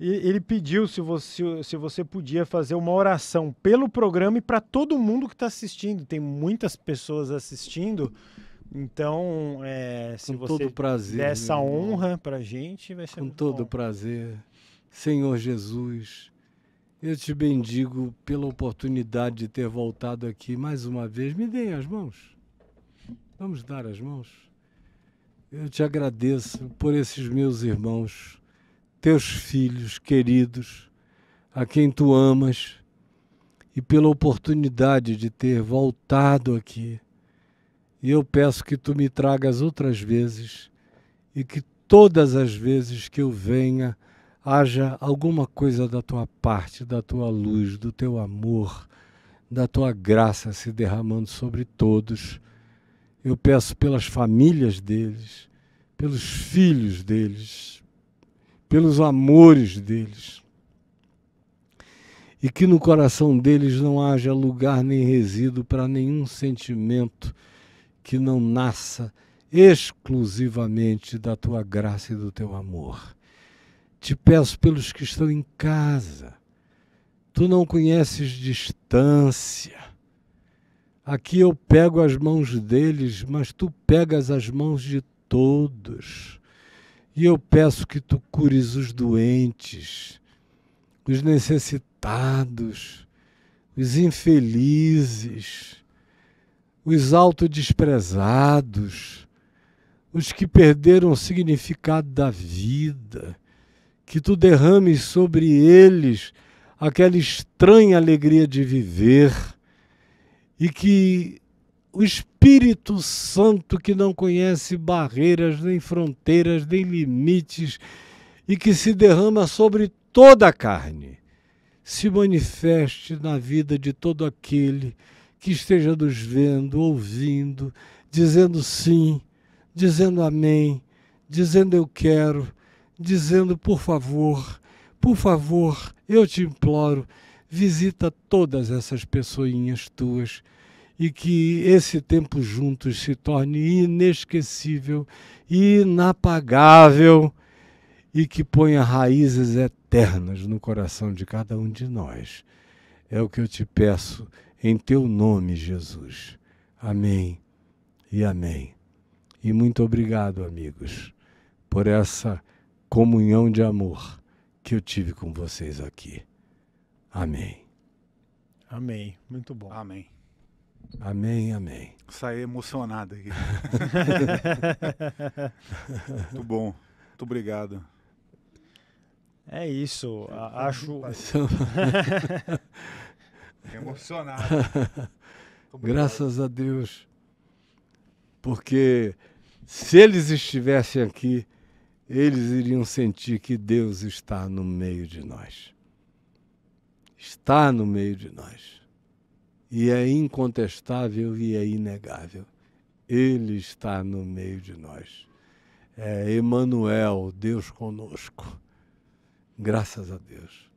E ele pediu se você, se você podia fazer uma oração pelo programa e para todo mundo que está assistindo. Tem muitas pessoas assistindo. Então, é, se Com você todo prazer, der essa honra para a gente, vai ser Com todo bom. prazer. Senhor Jesus, eu te bendigo pela oportunidade de ter voltado aqui mais uma vez. Me deem as mãos. Vamos dar as mãos. Eu te agradeço por esses meus irmãos teus filhos queridos, a quem tu amas, e pela oportunidade de ter voltado aqui. E eu peço que tu me tragas outras vezes e que todas as vezes que eu venha haja alguma coisa da tua parte, da tua luz, do teu amor, da tua graça se derramando sobre todos. Eu peço pelas famílias deles, pelos filhos deles, pelos amores deles. E que no coração deles não haja lugar nem resíduo para nenhum sentimento que não nasça exclusivamente da tua graça e do teu amor. Te peço pelos que estão em casa. Tu não conheces distância. Aqui eu pego as mãos deles, mas tu pegas as mãos de todos. E eu peço que tu cures os doentes, os necessitados, os infelizes, os autodesprezados, os que perderam o significado da vida, que tu derrames sobre eles aquela estranha alegria de viver e que os Espírito Santo que não conhece barreiras, nem fronteiras, nem limites e que se derrama sobre toda a carne, se manifeste na vida de todo aquele que esteja nos vendo, ouvindo, dizendo sim, dizendo amém, dizendo eu quero, dizendo por favor, por favor, eu te imploro, visita todas essas pessoinhas tuas e que esse tempo juntos se torne inesquecível, inapagável e que ponha raízes eternas no coração de cada um de nós. É o que eu te peço em teu nome, Jesus. Amém e amém. E muito obrigado, amigos, por essa comunhão de amor que eu tive com vocês aqui. Amém. Amém. Muito bom. Amém. Amém, amém. Saí emocionado aqui. muito bom. Muito obrigado. É isso. A, acho. emocionado. Graças a Deus. Porque se eles estivessem aqui, eles iriam sentir que Deus está no meio de nós. Está no meio de nós e é incontestável e é inegável. Ele está no meio de nós. É Emmanuel, Deus conosco. Graças a Deus.